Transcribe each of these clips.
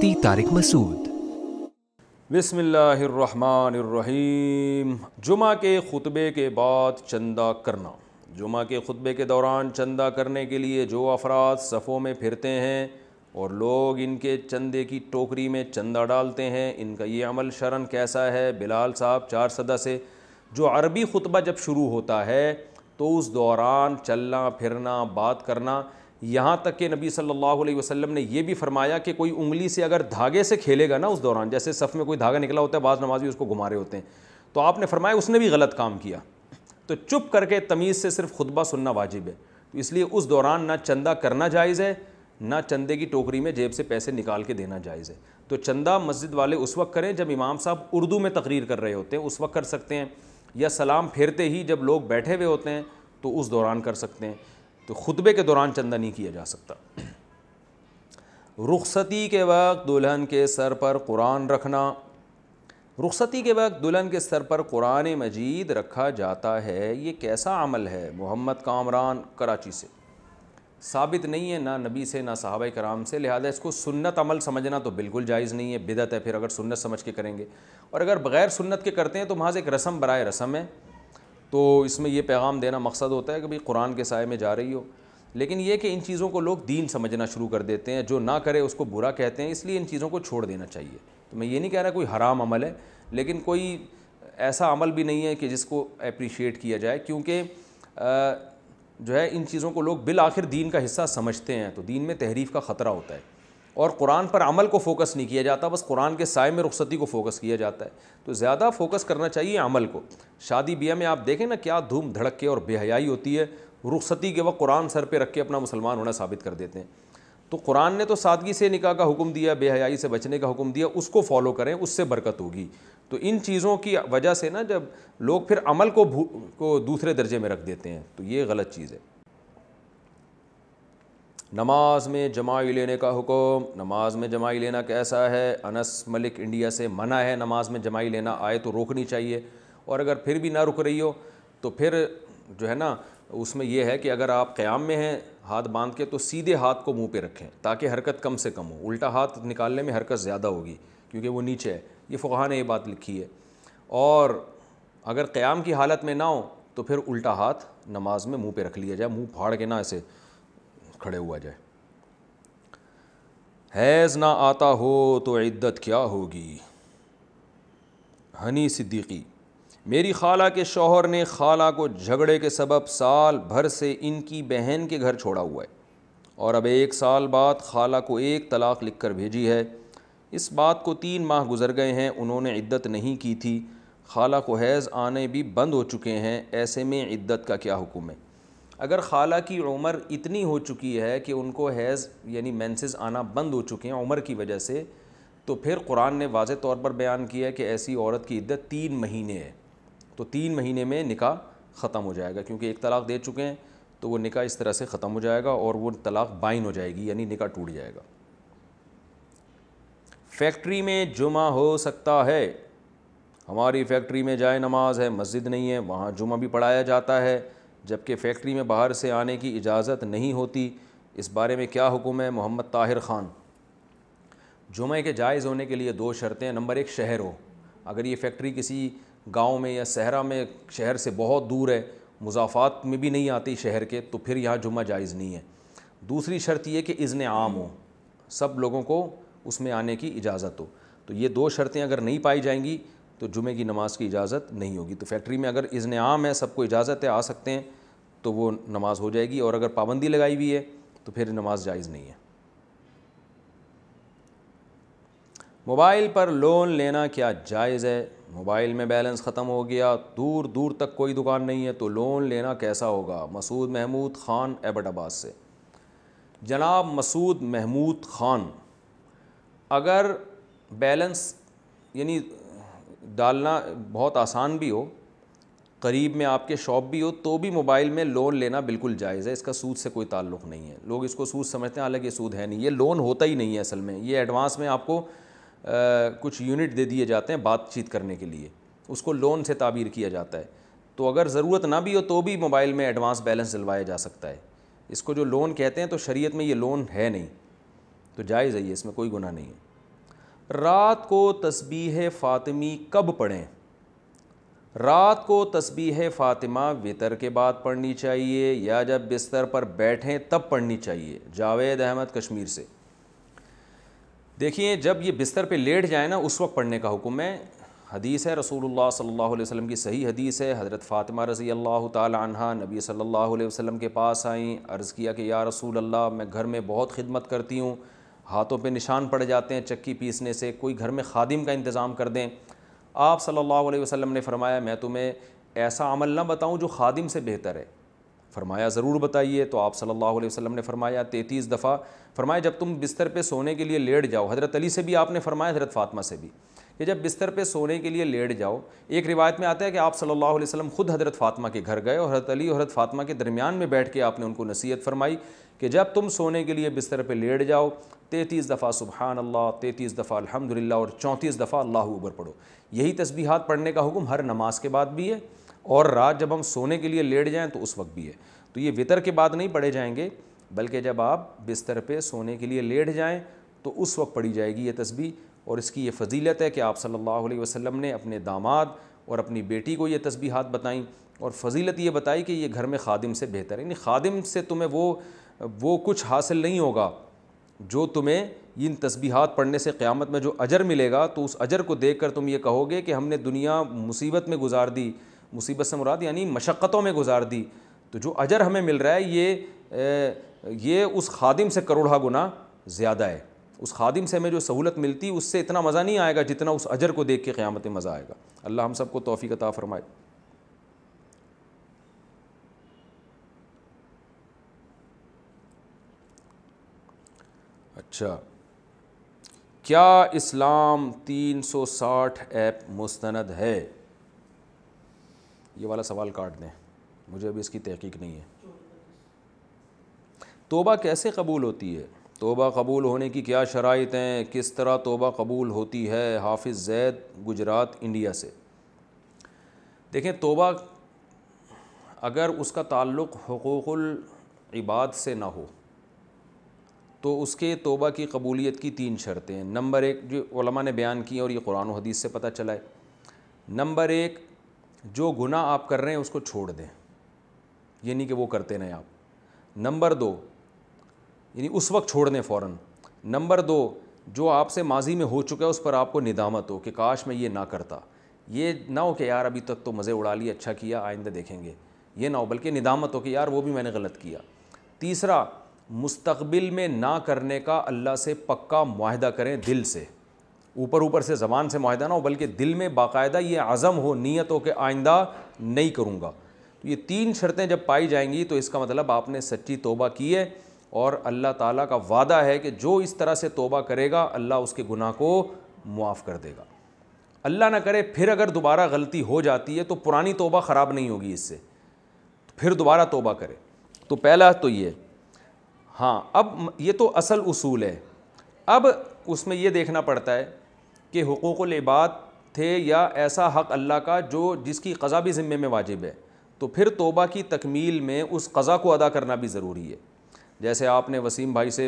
ती तारिक मसूद बिस्मिल्लाहिर्रहमानिर्रहीम जुमा के ख़ुतबे के बाद चंदा करना जुमा के ख़ुतबे के दौरान चंदा करने के लिए जो अफराद सफ़ों में फिरते हैं और लोग इनके चंदे की टोकरी में चंदा डालते हैं इनका ये अमल शरण कैसा है बिलाल साहब चार सदा से जो अरबी ख़ुतबा जब शुरू होता है तो उस दौरान चलना फिरना बात करना यहाँ तक कि नबी सल्लल्लाहु अलैहि वसल्लम ने यह भी फरमाया कि कोई उंगली से अगर धागे से खेलेगा ना उस दौरान जैसे सफ़ में कोई धागा निकला होता है बाज़ नमाजी उसको घुमा रहे होते हैं तो आपने फरमाया उसने भी गलत काम किया तो चुप करके तमीज़ से सिर्फ खुतबा सुनना वाजिब है तो इसलिए उस दौरान ना चंदा करना जायज़ है ना चंदे की टोकरी में जेब से पैसे निकाल के देना जायज़ है तो चंदा मस्जिद वाले उस वक्त करें जब इमाम साहब उर्दू में तकरीर कर रहे होते हैं उस वक्त कर सकते हैं या सलाम फेरते ही जब लोग बैठे हुए होते हैं तो उस दौरान कर सकते हैं तो खुतबे के दौरान चंदा नहीं किया जा सकता रुखसती के वक्त दुल्हन के सर पर कुरान रखना रुखसती के वक्त दुल्हन के सर पर कुरान मजीद रखा जाता है ये कैसा अमल है मोहम्मद कामरान कराची से साबित नहीं है ना नबी से ना सहाबा कराम से लिहाजा इसको सुन्नत अमल समझना तो बिल्कुल जायज़ नहीं है बिदत है फिर अगर सुन्नत समझ के करेंगे और अगर बग़ैर सुन्नत के करते हैं तो वहाँ से एक रस्म बरए रस्म है तो इसमें यह पैगाम देना मकसद होता है कि भाई कुरान के साय में जा रही हो लेकिन ये कि इन चीज़ों को लोग दीन समझना शुरू कर देते हैं जो ना करे उसको बुरा कहते हैं इसलिए इन चीज़ों को छोड़ देना चाहिए तो मैं ये नहीं कह रहा कोई हराम अमल है लेकिन कोई ऐसा अमल भी नहीं है कि जिसको अप्रीशिएट किया जाए क्योंकि जो है इन चीज़ों को लोग बिल आखिर दीन का हिस्सा समझते हैं तो दीन में तहरीफ का ख़तरा होता है और कुरान पर अमल को फ़ोकस नहीं किया जाता बस कुरान के साय में रुखसती को फ़ोकस किया जाता है तो ज़्यादा फ़ोकस करना चाहिए अमल को शादी ब्याह में आप देखें ना क्या धूम धड़क के और बेहयाई होती है रुखसती के वक्त कुरान सर पर रख के अपना मुसलमान होना साबित कर देते हैं तो कुरान ने तो सादगी से निकाह का हुक्म दिया बेहयाई से बचने का हुक्म दिया उसको फॉलो करें उससे बरकत होगी तो इन चीज़ों की वजह से ना जब लोग फिर अमल को को दूसरे दर्जे में रख देते हैं तो ये गलत चीज़ है नमाज में जमाई लेने का हुक्म नमाज में जमाई लेना कैसा है अनस मलिक इंडिया से मना है नमाज में जमाई लेना आए तो रोकनी चाहिए और अगर फिर भी ना रुक रही हो तो फिर जो है ना उसमें यह है कि अगर आप क़्याम में हैं हाथ बांध के तो सीधे हाथ को मुंह पे रखें ताकि हरकत कम से कम हो उल्टा हाथ निकालने में हरकत ज़्यादा होगी क्योंकि वो नीचे है ये फ़ुहा ने ये बात लिखी है और अगर क़्याम की हालत में ना हो तो फिर उल्टा हाथ नमाज में मुंह पे रख लिया जाए मुंह फाड़ के ना ऐसे खड़े हुआ जाए हैज़ ना आता हो तो इद्दत क्या होगी हनी सिद्दीकी मेरी खाला के शोहर ने खाला को झगड़े के सबब साल भर से इनकी बहन के घर छोड़ा हुआ है और अब एक साल बाद खाला को एक तलाक लिख कर भेजी है इस बात को तीन माह गुजर गए हैं उन्होंने इद्दत नहीं की थी खाला को हैज़ आने भी बंद हो चुके हैं ऐसे में इद्दत का क्या हुक्म है अगर खाला की उम्र इतनी हो चुकी है कि उनको हैज़ यानी मैंसेस आना बंद हो चुके हैं उम्र की वजह से तो फिर कुरान ने वाज तौर पर बयान किया है कि ऐसी औरत की इद्दत तीन महीने है तो तीन महीने में निकाह ख़त्म हो जाएगा क्योंकि एक तलाक़ दे चुके हैं तो वो निकाह इस तरह से ख़त्म हो जाएगा और वो तलाक़ बाइन हो जाएगी यानी निकाह टूट जाएगा फैक्ट्री में जुमा हो सकता है हमारी फैक्ट्री में जाए नमाज है मस्जिद नहीं है वहाँ जुमा भी पढ़ाया जाता है जबकि फैक्ट्री में बाहर से आने की इजाज़त नहीं होती इस बारे में क्या हुक्म है मोहम्मद ताहिर ख़ान जुमे के जायज़ होने के लिए दो शर्तें नंबर एक शहर हो अगर ये फैक्ट्री किसी गांव में या सहरा में शहर से बहुत दूर है मुजाफात में भी नहीं आती शहर के तो फिर यहाँ जुमा जायज़ नहीं है दूसरी शर्त ये कि इज्न आम हो सब लोगों को उसमें आने की इजाज़त हो तो ये दो शर्तें अगर नहीं पाई जाएंगी तो जुमे की नमाज़ की इजाज़त नहीं होगी तो फैक्ट्री में अगर इज़न आम है सबको इजाज़त है आ सकते हैं तो वो नमाज़ हो जाएगी और अगर पाबंदी लगाई हुई है तो फिर नमाज जायज़ नहीं है मोबाइल पर लोन लेना क्या जायज़ है मोबाइल में बैलेंस ख़त्म हो गया दूर दूर तक कोई दुकान नहीं है तो लोन लेना कैसा होगा मसूद महमूद ख़ान एबट आबाद से जनाब मसूद महमूद ख़ान अगर बैलेंस यानी डालना बहुत आसान भी हो करीब में आपके शॉप भी हो तो भी मोबाइल में लोन लेना बिल्कुल जायज़ है इसका सूद से कोई ताल्लुक़ नहीं है लोग इसको सूद समझते हैं हालांकि ये सूद है नहीं ये लोन होता ही नहीं है असल में ये एडवांस में आपको आ, कुछ यूनिट दे दिए जाते हैं बातचीत करने के लिए उसको लोन से ताबीर किया जाता है तो अगर ज़रूरत ना भी हो तो भी मोबाइल में एडवांस बैलेंस दिलवाया जा सकता है इसको जो लोन कहते हैं तो शरीय में ये लोन है नहीं तो जायज़ है ये इसमें कोई गुना नहीं है रात को तस्बीह फ़ातिमी कब पढ़ें रात को तस्बीह फ़ातिमा वितर के बाद पढ़नी चाहिए या जब बिस्तर पर बैठें तब पढ़नी चाहिए जावेद अहमद कश्मीर से देखिए जब ये बिस्तर पे लेट जाए ना उस वक्त पढ़ने का हुक्म है हदीस है रसूलुल्लाह सल्लल्लाहु अलैहि वसल्लम की सही हदीस है हज़रत फ़ातिमा रज़ी अल्लाह तहा नबी सल्लल्लाहु अलैहि वसल्लम के पास आईं अर्ज़ किया कि या रसूल अल्लाह मैं घर में बहुत खिदमत करती हूँ हाथों पे निशान पड़ जाते हैं चक्की पीसने से कोई घर में खादिम का इंतज़ाम कर दें आप सल्लल्लाहु अलैहि वसल्लम ने फरमाया मैं तुम्हें ऐसा अमल ना बताऊं जो खादिम से बेहतर है फरमाया ज़रूर बताइए तो आप सल्लल्लाहु अलैहि वसल्लम ने फरमाया तैतीस दफ़ा फरमाया जब तुम बिस्तर पे सोने के लिए लेट जाओ हज़रत अली से भी आपने फरमाया हज़रत फ़ातमा से भी कि जब बिस्तर पे सोने के लिए लेट जाओ एक रिवायत में आता है कि आप सल्लल्लाहु अलैहि वसल्लम खुद हज़रत फ़ातमा के घर गए और हज़रत अली और हज़रत फ़ातिमा के दरमियान में बैठ के आपने उनको नसीहत फरमाई कि जब तुम सोने के लिए बिस्तर पर लेट जाओ तैंतीस दफ़ा सुबहान अल्लाह तैंतीस दफ़ा अलहमदिल्ला और चौंतीस दफ़ा अल्लाह उबर पढ़ो यही तस्बीहात पढ़ने का हुक्म हर नमाज के बाद भी है और रात जब हम सोने के लिए लेट जाएँ तो उस वक्त भी है तो ये वितर के बाद नहीं पढ़े जाएंगे बल्कि जब आप बिस्तर पे सोने के लिए लेट जाएँ तो उस वक्त पढ़ी जाएगी ये तस्बी और इसकी ये फजीलत है कि आप सल्लल्लाहु अलैहि वसल्लम ने अपने दामाद और अपनी बेटी को यह तस्बीहात बताई और फजीलत ये बताई कि ये घर में खादिम से बेहतर है यानी खादिम से तुम्हें वो वो कुछ हासिल नहीं होगा जो तुम्हें इन तस्बीहात पढ़ने से क़्यामत में जो अजर मिलेगा तो उस अजर को देख कर तुम ये कहोगे कि हमने दुनिया मुसीबत में गुजार दी मुसीबत से मुराद यानी मशक्क़तों में गुजार दी तो जो अजर हमें मिल रहा है ये ये उस खादिम से करोड़ा गुना ज़्यादा है उस खादिम से हमें जो सहूलत मिलती उससे इतना मज़ा नहीं आएगा जितना उस अजर को देख के क़्यामत मज़ा आएगा अल्लाह हम सबको का अता फ़रमाए अच्छा क्या इस्लाम 360 ऐप मुस्तंद है ये वाला सवाल काट दें मुझे अभी इसकी तहकीक नहीं है तोबा कैसे कबूल होती है तोबा कबूल होने की क्या शराइत हैं किस तरह तोबा कबूल होती है हाफिज़ जैद गुजरात इंडिया से देखें तोबा अगर उसका ताल्लुक़ हकूक़ुल इबाद से ना हो तो उसके तोबा की कबूलियत की तीन शर्तें हैं नंबर एक जो उलमा ने बयान की और ये कुरान हदीस से पता चला है नंबर एक जो गुनाह आप कर रहे हैं उसको छोड़ दें ये नहीं कि वो करते नहीं आप नंबर दो यानी उस वक्त छोड़ दें फ़ौर नंबर दो जो आपसे माजी में हो चुका है उस पर आपको निदामत हो कि काश मैं ये ना करता ये ना हो कि यार अभी तक तो मज़े उड़ा लिए अच्छा किया आइंदा देखेंगे ये ना हो बल्कि निदामत हो कि यार वो भी मैंने गलत किया तीसरा मुस्तबिल में ना करने का अल्लाह से पक्का माहदा करें दिल से ऊपर ऊपर से ज़बान से माहिदा ना हो बल्कि दिल में बाकायदा ये आज़म हो नीयत हो कि आइंदा नहीं करूँगा तो ये तीन शर्तें जब पाई जाएंगी तो इसका मतलब आपने सच्ची तोबा की है और अल्लाह ताला का वादा है कि जो इस तरह से तोबा करेगा अल्लाह उसके गुनाह को मुआफ़ कर देगा अल्लाह ना करे फिर अगर दोबारा गलती हो जाती है तो पुरानी तोबा ख़राब नहीं होगी इससे फिर दोबारा तोबा करे तो पहला तो ये हाँ अब ये तो असल उसूल है अब उसमें यह देखना पड़ता है कि हकूक़ल इबाद थे या ऐसा हक़ अल्लाह का जो जिसकी कज़ा भी ज़िम्मे में वाजिब है तो फिर तोबा की तकमील में उस कज़ा को अदा करना भी ज़रूरी है जैसे आपने वसीम भाई से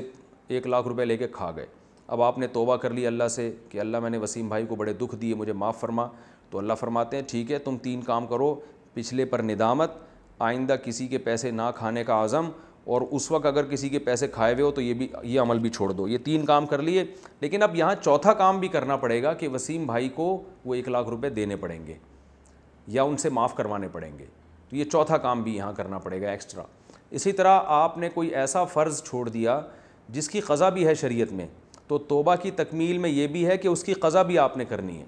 एक लाख रुपए लेके खा गए अब आपने तोबा कर ली अल्लाह से कि अल्लाह मैंने वसीम भाई को बड़े दुख दिए मुझे माफ़ फरमा तो अल्लाह फरमाते हैं ठीक है तुम तीन काम करो पिछले पर निदामत आइंदा किसी के पैसे ना खाने का आज़म और उस वक्त अगर किसी के पैसे खाए हुए हो तो ये भी ये अमल भी छोड़ दो ये तीन काम कर लिए लेकिन अब यहाँ चौथा काम भी करना पड़ेगा कि वसीम भाई को वो एक लाख रुपये देने पड़ेंगे या उनसे माफ़ करवाने पड़ेंगे तो ये चौथा काम भी यहाँ करना पड़ेगा एक्स्ट्रा इसी तरह आपने कोई ऐसा फ़र्ज़ छोड़ दिया जिसकी क़ज़ा भी है शरीयत में तो तोबा की तकमील में ये भी है कि उसकी क़ज़ा भी आपने करनी है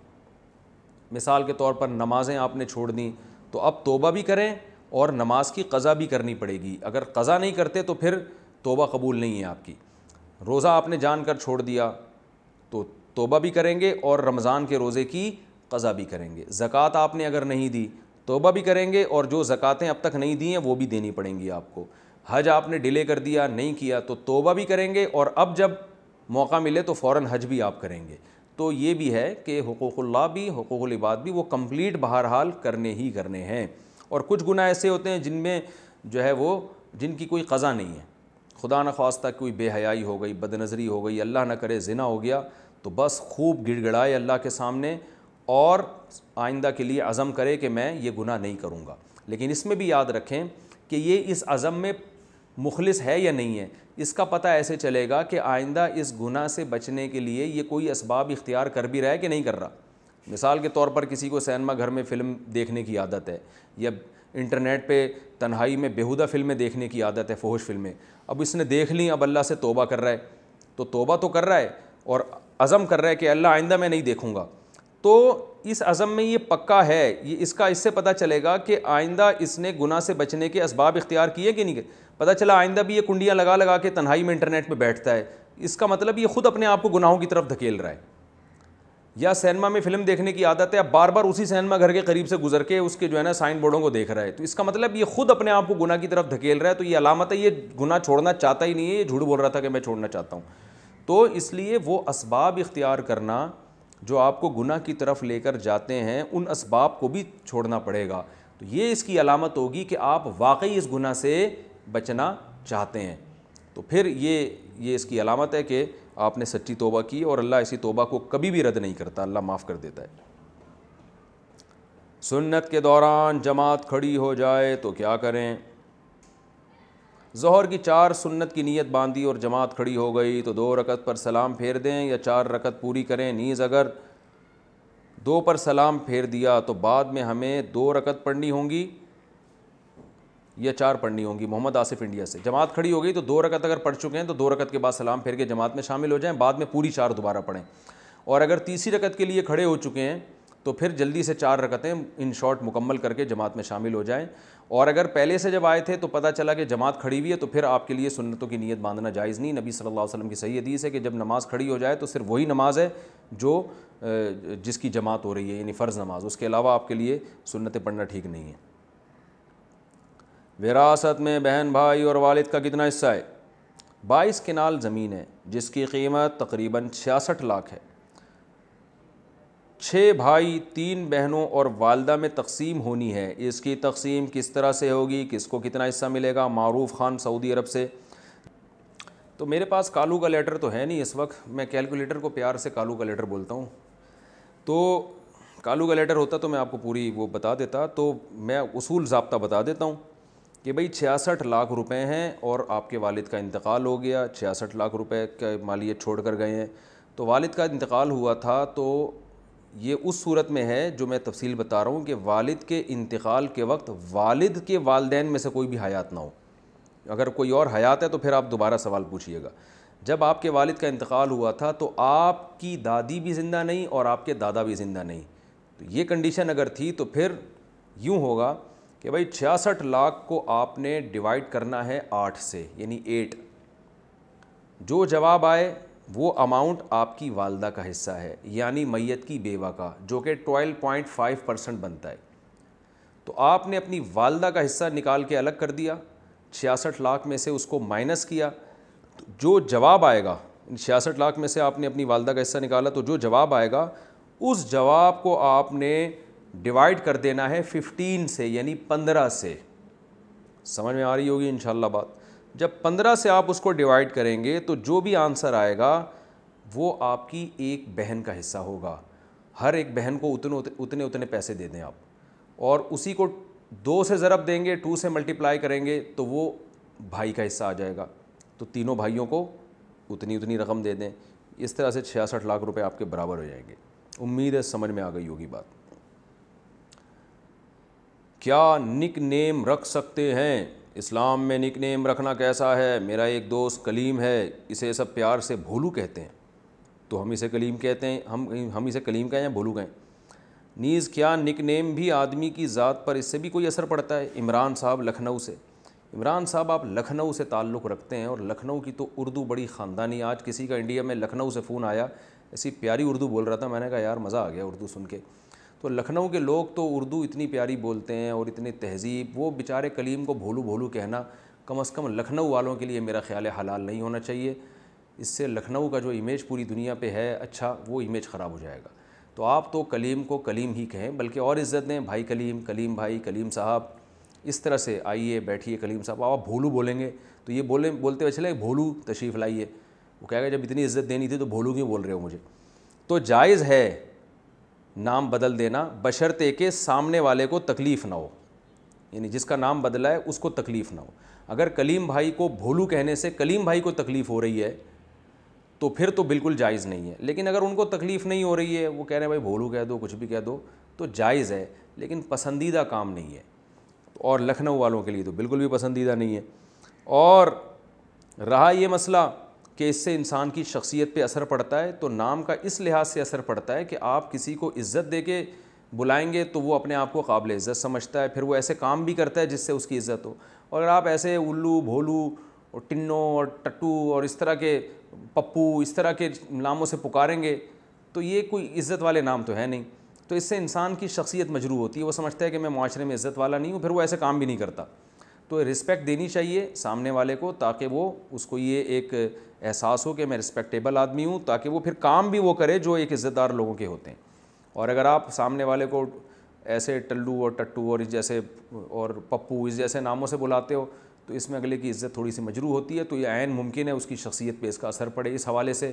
मिसाल के तौर पर नमाज़ें आपने छोड़ दी तो अब तोबा भी करें और नमाज की क़ज़ा भी करनी पड़ेगी अगर क़ज़ा नहीं करते तो फिर तोबा कबूल नहीं है आपकी रोज़ा आपने जान कर छोड़ दिया तो तोबा भी करेंगे और रमज़ान के रोज़े की कज़ा भी करेंगे ज़क़़त आपने अगर नहीं दी तोबा भी करेंगे और जो ज़क़ातें अब तक नहीं दी हैं वो भी देनी पड़ेंगी आपको हज आपने डिले कर दिया नहीं किया तो तोबा भी करेंगे और अब जब मौका मिले तो फ़ौर हज भी आप करेंगे तो ये भी है कि हकूक़ल्ला भी हकूक़बाद भी वो कम्प्लीट बहर हाल करने ही करने हैं और कुछ गुना ऐसे होते हैं जिनमें जो है वो जिनकी कोई कज़ा नहीं है खुदा न खास्ता कोई बेहयाई हो गई बदनज़री हो गई अल्लाह ना करे ज़िना हो गया तो बस खूब गिड़गड़ाए अल्लाह के सामने और आइंदा के लिए अज़म करे कि मैं ये गुनाह नहीं करूँगा लेकिन इसमें भी याद रखें कि ये इस अज़म में मुखलिस है या नहीं है इसका पता ऐसे चलेगा कि आइंदा इस गुनाह से बचने के लिए ये कोई इसबाब इख्तियार कर भी रहा है कि नहीं कर रहा मिसाल के तौर पर किसी को सैनमा घर में फ़िल्म देखने की आदत है या इंटरनेट पे तन्हाई में बेहुदा फ़िल्में देखने की आदत है फ़ोहश फ़िल्में अब इसने देख ली अब अल्लाह से तोबा कर रहा है तो तोबा तो कर रहा है और अज़म कर रहा है कि अल्लाह आइंदा मैं नहीं देखूँगा तो इस अज़म में ये पक्का है ये इसका इससे पता चलेगा कि आइंदा इसने गुना से बचने के इसबाब इख्तियार किए कि नहीं पता चला आइंदा भी ये कुंडियाँ लगा लगा के तन्हाई में इंटरनेट पर बैठता है इसका मतलब ये ख़ुद अपने आप को गुनाहों की तरफ धकेल रहा है या सैनमा में फिल्म देखने की आदत है आप बार बार उसी सैनमा घर के करीब से गुजर के उसके जो है ना साइन बोर्डों को देख रहा है तो इसका मतलब ये खुद अपने आप को गुना की तरफ धकेल रहा है तो ये अलामत है ये गुना छोड़ना चाहता ही नहीं है ये झूठ बोल रहा था कि मैं छोड़ना चाहता हूँ तो इसलिए वो इसबाब इख्तियार करना जो आपको गुनाह की तरफ लेकर जाते हैं उन इसबाब को भी छोड़ना पड़ेगा तो ये इसकी अलामत होगी कि आप वाकई इस गुनाह से बचना चाहते हैं तो फिर ये ये इसकी अलामत है कि आपने सच्ची तोबा की और अल्लाह इसी तोबा को कभी भी रद्द नहीं करता अल्लाह माफ़ कर देता है सुन्नत के दौरान जमात खड़ी हो जाए तो क्या करें जहर की चार सुन्नत की नीयत बांधी और जमात खड़ी हो गई तो दो रकत पर सलाम फेर दें या चार रकत पूरी करें नीज़ अगर दो पर सलाम फेर दिया तो बाद में हमें दो रकत पढ़नी होंगी या चार पढ़नी होंगी मोहम्मद आसिफ इंडिया से जमात खड़ी हो गई तो दो रकत अगर पढ़ चुके हैं तो दो रकत के बाद सलाम फेर के जमात में शामिल हो जाएँ बाद में पूरी चार दोबारा पढ़ें और अगर तीसरी रकत के लिए खड़े हो चुके हैं तो फिर जल्दी से चार रकतें इन शॉर्ट मुकम्मल करके जमात में शामिल हो जाएँ और अगर पहले से जब आए थे तो पता चला कि जमात खड़ी हुई है तो फिर आपके लिए सुन्नतों की नीयत बांधना जायज़ नहीं नबी सल्लल्लाहु अलैहि वसल्लम की सही हदीस है कि जब नमाज़ खड़ी हो जाए तो सिर्फ वही नमाज़ है जो जिसकी जमात हो रही है यानी फ़र्ज़ नमाज उसके अलावा आपके लिए सुन्नतें पढ़ना ठीक नहीं है विरासत में बहन भाई और वालिद का कितना हिस्सा है बाईस किनाल ज़मीन है जिसकी कीमत तकरीबन छियासठ लाख है छः भाई तीन बहनों और वालदा में तकसीम होनी है इसकी तकसीम किस तरह से होगी किसको कितना हिस्सा मिलेगा मारूफ खान सऊदी अरब से तो मेरे पास कालू का लेटर तो है नहीं इस वक्त मैं कैलकुलेटर को प्यार से कालू का लेटर बोलता हूँ तो कालू का लेटर होता तो मैं आपको पूरी वो बता देता तो मैं उसूल जबता बता देता हूँ कि भाई छियासठ लाख रुपए हैं और आपके वालिद का इंतकाल हो गया छियासठ लाख रुपए का मालियत छोड़ कर गए हैं तो वालिद का इंतकाल हुआ था तो ये उस सूरत में है जो मैं तफसील बता रहा हूँ कि वालिद के इंतकाल के वक्त वालिद के वालदेन में से कोई भी हयात ना हो अगर कोई और हयात है तो फिर आप दोबारा सवाल पूछिएगा जब आपके वालिद का इंतकाल हुआ था तो आपकी दादी भी ज़िंदा नहीं और आपके दादा भी ज़िंदा नहीं तो ये कंडीशन अगर थी तो फिर यूँ होगा कि भाई छियासठ लाख को आपने डिवाइड करना है आठ से यानी एट जो जवाब आए वो अमाउंट आपकी वालदा का हिस्सा है यानी मैत की बेवा का जो कि ट्वेल्व पॉइंट फाइव परसेंट बनता है तो आपने अपनी वालदा का हिस्सा निकाल के अलग कर दिया छियासठ लाख में से उसको माइनस किया तो जो जवाब आएगा छियासठ लाख में से आपने अपनी वालदा का हिस्सा निकाला तो जो जवाब आएगा उस जवाब को आपने डिवाइड कर देना है फ़िफ्टीन से यानी पंद्रह से समझ में आ रही होगी इन बात जब 15 से आप उसको डिवाइड करेंगे तो जो भी आंसर आएगा वो आपकी एक बहन का हिस्सा होगा हर एक बहन को उतने उतने उतने, पैसे दे दें आप और उसी को दो से ज़रब देंगे टू से मल्टीप्लाई करेंगे तो वो भाई का हिस्सा आ जाएगा तो तीनों भाइयों को उतनी उतनी रकम दे दें इस तरह से छियासठ लाख रुपये आपके बराबर हो जाएंगे उम्मीद है समझ में आ गई होगी बात क्या निक नेम रख सकते हैं इस्लाम में निक नेम रखना कैसा है मेरा एक दोस्त कलीम है इसे सब प्यार से भोलू कहते हैं तो हम इसे कलीम कहते हैं हम हम इसे कलीम कहें या भोलू कहें नीज़ क्या निक नेम भी आदमी की ज़ात पर इससे भी कोई असर पड़ता है इमरान साहब लखनऊ से इमरान साहब आप लखनऊ से ताल्लुक़ रखते हैं और लखनऊ की तो उर्दू बड़ी ख़ानदानी आज किसी का इंडिया में लखनऊ से फ़ोन आया ऐसी प्यारी उर्दू बोल रहा था मैंने कहा यार मज़ा आ गया उर्दू सुन के तो लखनऊ के लोग तो उर्दू इतनी प्यारी बोलते हैं और इतनी तहजीब वो बेचारे कलीम को भोलू भोलू कहना कम अज़ कम लखनऊ वालों के लिए मेरा ख्याल है हलाल नहीं होना चाहिए इससे लखनऊ का जो इमेज पूरी दुनिया पे है अच्छा वो इमेज ख़राब हो जाएगा तो आप तो कलीम को कलीम ही कहें बल्कि और इज़्ज़त दें भाई कलीम कलीम भाई कलीम साहब इस तरह से आइए बैठिए कलीम साहब आप भोलू बोलेंगे तो ये बोले बोलते हुए चले भोलू तशरीफ़ लाइए वो कहेगा जब इतनी इज़्ज़त देनी थी तो भोलू क्यों बोल रहे हो मुझे तो जायज़ है नाम बदल देना बशर्ते के सामने वाले को तकलीफ़ ना हो यानी जिसका नाम बदला है उसको तकलीफ़ ना हो अगर कलीम भाई को भोलू कहने से कलीम भाई को तकलीफ़ हो रही है तो फिर तो बिल्कुल जायज़ नहीं है लेकिन अगर उनको तकलीफ़ नहीं हो रही है वो कह रहे हैं भाई भोलू कह दो कुछ भी कह दो तो जायज़ है लेकिन पसंदीदा काम नहीं है और लखनऊ वालों के लिए तो बिल्कुल भी पसंदीदा नहीं है और रहा ये मसला कि इससे इंसान की शख्सियत पे असर पड़ता है तो नाम का इस लिहाज से असर पड़ता है कि आप किसी को इज़्ज़त दे के बुलाएँगे तो वो अपने आप को काबिल इज़्ज़त समझता है फिर वो ऐसे काम भी करता है जिससे उसकी इज़्ज़त हो और अगर आप ऐसे उल्लू भोलू और टिन्नो और टट्टू और इस तरह के पप्पू इस तरह के नामों से पुकारेंगे तो ये कोई इज़्ज़त वाले नाम तो है नहीं तो इससे इंसान की शख्सियत मजरू होती है वो समझता है कि मैं माशरे में इज़्ज़त वाला नहीं हूँ फिर वो ऐसे काम भी नहीं करता तो रिस्पेक्ट देनी चाहिए सामने वाले को ताकि वो उसको ये एक एहसास हो कि मैं रिस्पेक्टेबल आदमी हूँ ताकि वो फिर काम भी वो करे जो एक इज़्ज़तदार लोगों के होते हैं और अगर आप सामने वाले को ऐसे टल्लू और टट्टू और इस जैसे और पप्पू इस जैसे नामों से बुलाते हो तो इसमें अगले की इज़्ज़त थोड़ी सी मजरू होती है तो ये आयन मुमकिन है उसकी शख्सियत पर इसका असर पड़े इस हवाले से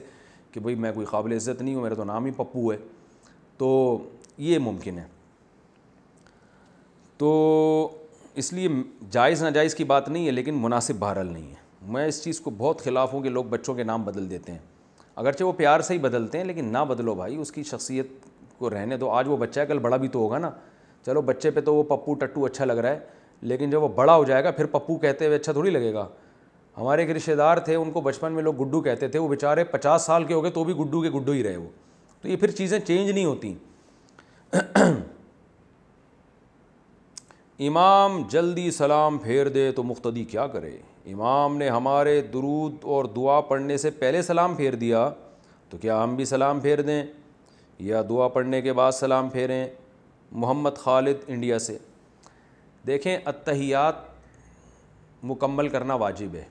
कि भाई मैं कोई काबिल इज़्ज़त नहीं हूँ मेरा तो नाम ही पप्पू है तो ये मुमकिन है तो इसलिए जायज़ नाजायज़ की बात नहीं है लेकिन मुनासिब बहरल नहीं है मैं इस चीज़ को बहुत खिलाफ हूँ कि लोग बच्चों के नाम बदल देते हैं अगरचे वो प्यार से ही बदलते हैं लेकिन ना बदलो भाई उसकी शख्सियत को रहने दो आज वो बच्चा है कल बड़ा भी तो होगा ना चलो बच्चे पे तो वो पप्पू टट्टू अच्छा लग रहा है लेकिन जब वो बड़ा हो जाएगा फिर पप्पू कहते हुए अच्छा थोड़ी लगेगा हमारे एक रिश्तेदार थे उनको बचपन में लोग गुड्डू कहते थे वो बेचारे पचास साल के हो गए तो भी गुड्डू के गुड्डू ही रहे वो तो ये फिर चीज़ें चेंज नहीं होती इमाम जल्दी सलाम फेर दे तो मुख्तदी क्या करे इमाम ने हमारे दरूद और दुआ पढ़ने से पहले सलाम फेर दिया तो क्या हम भी सलाम फेर दें या दुआ पढ़ने के बाद सलाम फेरें मोहम्मद खालिद इंडिया से देखें अतहियात मुकम्मल करना वाजिब है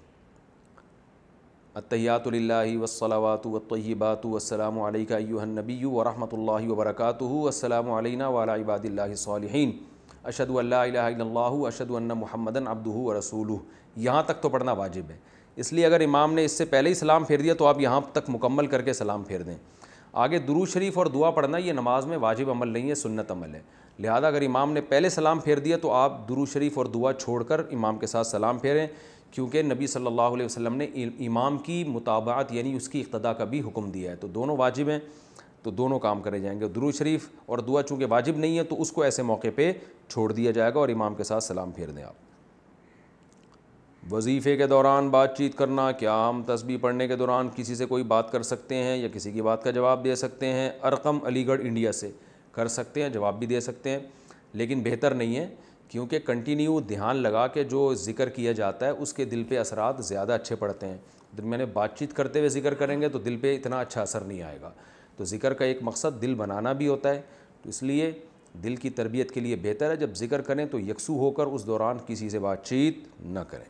अतहियातुल्ला वसलावात वतबात वसलाम अयूनबी वरहमत ला वरक असलना वालबादिल्लासिन अशद अल्ला अशद महमदन अब्दू रसूलू यहाँ तक तो पढ़ना वाजिब है इसलिए अगर इमाम ने इससे पहले ही सलाम फेर दिया तो आप यहाँ तक मुकम्मल करके सलाम फेर दें आगे दुरू शरीफ और दुआ पढ़ना ये नमाज में वाजिब अमल नहीं है सुन्नत अमल है लिहाजा अगर इमाम ने पहले सलाम फेर दिया तो आप दुरू शरीफ और दुआ छोड़कर इमाम के साथ सलाम फेरें क्योंकि नबी सल्लल्लाहु अलैहि वसल्लम ने इमाम की मुताबात यानी उसकी इक्तदा का भी हुक्म दिया है तो दोनों वाजिब हैं तो दोनों काम करे जाएंगे दुरू शरीफ और दुआ चूँकि वाजिब नहीं है तो उसको ऐसे मौके पर छोड़ दिया जाएगा और इमाम के साथ सलाम फेर दें आप वजीफ़े के दौरान बातचीत करना क्या हम तस्बी पढ़ने के दौरान किसी से कोई बात कर सकते हैं या किसी की बात का जवाब दे सकते हैं अरकम अलीगढ़ इंडिया से कर सकते हैं जवाब भी दे सकते हैं लेकिन बेहतर नहीं है क्योंकि कंटिन्यू ध्यान लगा के जो ज़िक्र किया जाता है उसके दिल पर असरात ज़्यादा अच्छे पड़ते हैं जब मैंने बातचीत करते हुए ज़िक्र करेंगे तो दिल पर इतना अच्छा असर नहीं आएगा तो ज़िक्र का एक मकसद दिल बनाना भी होता है तो इसलिए दिल की तरबियत के लिए बेहतर है जब ज़िक्र करें तो यकसू होकर उस दौरान किसी से बातचीत न करें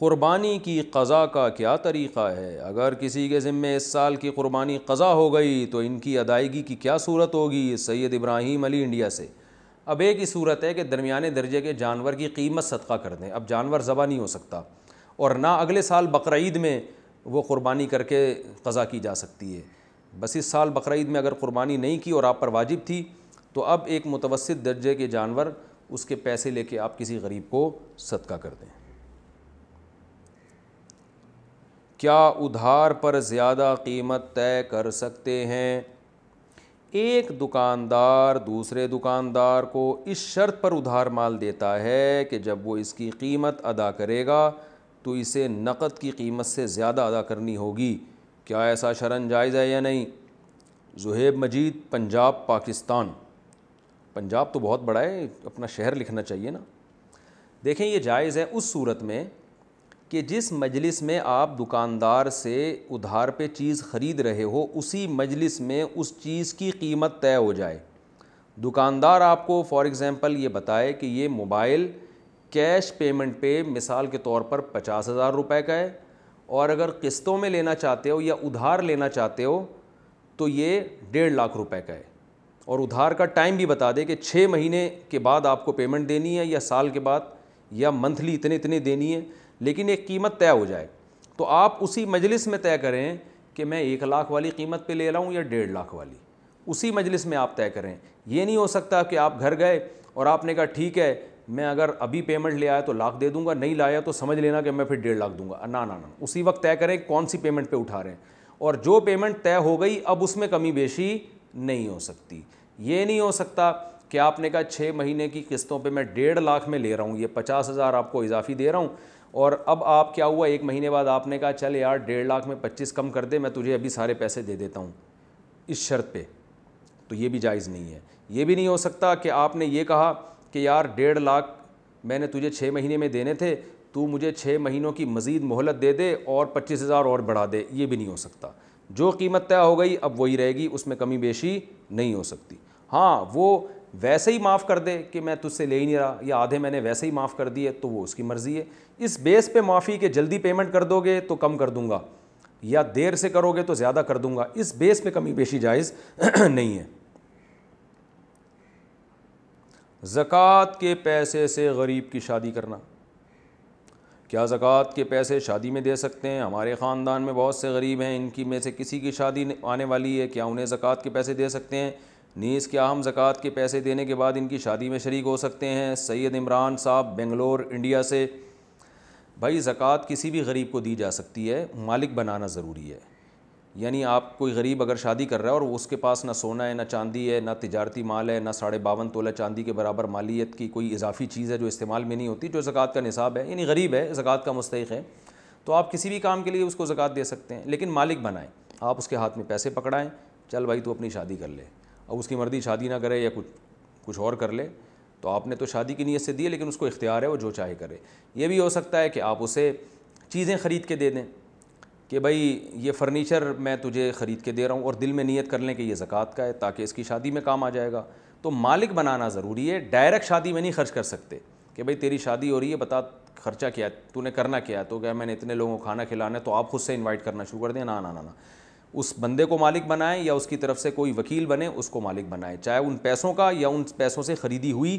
क़ुरबानी की कज़ा का क्या तरीक़ा है अगर किसी के ज़िम्मे इस साल की क़ुरबानी कज़ा हो गई तो इनकी अदायगी की क्या सूरत होगी सैयद इब्राहिम अली इंडिया से अब एक ही सूरत है कि दरमियाने दर्जे के जानवर की कीमत सदका कर दें अब जानवर ज़बा नहीं हो सकता और ना अगले साल बकर में वो क़ुरबानी करके कज़ा की जा सकती है बस इस साल बकर में अगर क़ुरबानी नहीं की और आप पर वाजिब थी तो अब एक मुतवसत दर्जे के जानवर उसके पैसे लेके आप किसी गरीब को सदका कर दें क्या उधार पर ज़्यादा कीमत तय कर सकते हैं एक दुकानदार दूसरे दुकानदार को इस शर्त पर उधार माल देता है कि जब वो इसकी कीमत अदा करेगा तो इसे नकद की कीमत से ज़्यादा अदा करनी होगी क्या ऐसा शरण जायज़ है या नहीं जुहेब मजीद पंजाब पाकिस्तान पंजाब तो बहुत बड़ा है अपना शहर लिखना चाहिए ना देखें ये जायज़ है उस सूरत में कि जिस मजलिस में आप दुकानदार से उधार पे चीज़ ख़रीद रहे हो उसी मजलिस में उस चीज़ की कीमत तय हो जाए दुकानदार आपको फॉर एग्ज़ाम्पल ये बताए कि ये मोबाइल कैश पेमेंट पे मिसाल के तौर पर पचास हज़ार रुपये का है और अगर किस्तों में लेना चाहते हो या उधार लेना चाहते हो तो ये डेढ़ लाख रुपये का है और उधार का टाइम भी बता दें कि छः महीने के बाद आपको पेमेंट देनी है या साल के बाद या मंथली इतने इतने देनी है लेकिन एक कीमत तय हो जाए तो आप उसी मजलिस में तय करें कि मैं एक लाख वाली कीमत पे ले रहा हूँ या डेढ़ लाख वाली उसी मजलिस में आप तय करें ये नहीं हो सकता कि आप घर गए और आपने कहा ठीक है मैं अगर अभी पेमेंट ले आया तो लाख दे दूंगा नहीं लाया तो समझ लेना कि मैं फिर डेढ़ लाख दूंगा ना ना ना उसी वक्त तय करें कौन सी पेमेंट पे उठा रहे हैं और जो पेमेंट तय हो गई अब उसमें कमी बेशी नहीं हो सकती ये नहीं हो सकता कि आपने कहा छः महीने की किस्तों पर मैं डेढ़ लाख में ले रहा हूँ ये पचास हज़ार आपको इजाफी दे रहा हूँ और अब आप क्या हुआ एक महीने बाद आपने कहा चल यार डेढ़ लाख में पच्चीस कम कर दे मैं तुझे अभी सारे पैसे दे देता हूँ इस शर्त पे तो ये भी जायज़ नहीं है ये भी नहीं हो सकता कि आपने ये कहा कि यार डेढ़ लाख मैंने तुझे छः महीने में देने थे तू मुझे छः महीनों की मज़ीद मोहलत दे दे और पच्चीस हज़ार और बढ़ा दे ये भी नहीं हो सकता जो कीमत तय हो गई अब वही रहेगी उसमें कमी बेशी नहीं हो सकती हाँ वो वैसे ही माफ़ कर दे कि मैं तुझसे ले ही नहीं रहा या आधे मैंने वैसे ही माफ़ कर दिए तो वो उसकी मर्ज़ी है इस बेस पे माफ़ी के जल्दी पेमेंट कर दोगे तो कम कर दूंगा या देर से करोगे तो ज़्यादा कर दूंगा इस बेस पे कमी पेशी जायज़ नहीं है ज़क़़त के पैसे से गरीब की शादी करना क्या ज़क़़त के पैसे शादी में दे सकते हैं हमारे ख़ानदान में बहुत से गरीब हैं इनकी में से किसी की शादी आने वाली है क्या उन्हें ज़क़़त के पैसे दे सकते हैं नीस क्या हम ज़क़़त के पैसे देने के बाद इनकी शादी में शरीक हो सकते हैं सैयद इमरान साहब बेंगलोर इंडिया से भाई ज़क़़त किसी भी गरीब को दी जा सकती है मालिक बनाना ज़रूरी है यानी आप कोई गरीब अगर शादी कर रहा है और उसके पास ना सोना है ना चांदी है ना तजारती माल है ना साढ़े बावन तोला चांदी के बराबर मालियत की कोई इजाफी चीज़ है जो इस्तेमाल में नहीं होती जो ज़क़़त का निसाब है यानी गरीब है ज़क़़त का मुस्तक है तो आप किसी भी काम के लिए उसको ज़क़़त दे सकते हैं लेकिन मालिक बनाएँ आप उसके हाथ में पैसे पकड़ाएँ चल भाई तो अपनी शादी कर ले अब उसकी मर्दी शादी ना करे या कुछ कुछ और कर ले तो आपने तो शादी की नीयत से दी है लेकिन उसको इख्तियार है वो जो चाहे करे ये भी हो सकता है कि आप उसे चीज़ें ख़रीद के दे दें कि भाई ये फ़र्नीचर मैं तुझे ख़रीद के दे रहा हूँ और दिल में नीयत कर लें कि ये ज़क़़त का है ताकि इसकी शादी में काम आ जाएगा तो मालिक बनाना ज़रूरी है डायरेक्ट शादी में नहीं खर्च कर सकते कि भाई तेरी शादी हो रही है बता खर्चा क्या है तूने करना क्या तो क्या मैंने इतने लोगों को खाना खिलाना है तो आप खुद से इनवाइट करना शुरू कर दें ना ना ना ना उस बंदे को मालिक बनाएं या उसकी तरफ से कोई वकील बने उसको मालिक बनाएं चाहे उन पैसों का या उन पैसों से ख़रीदी हुई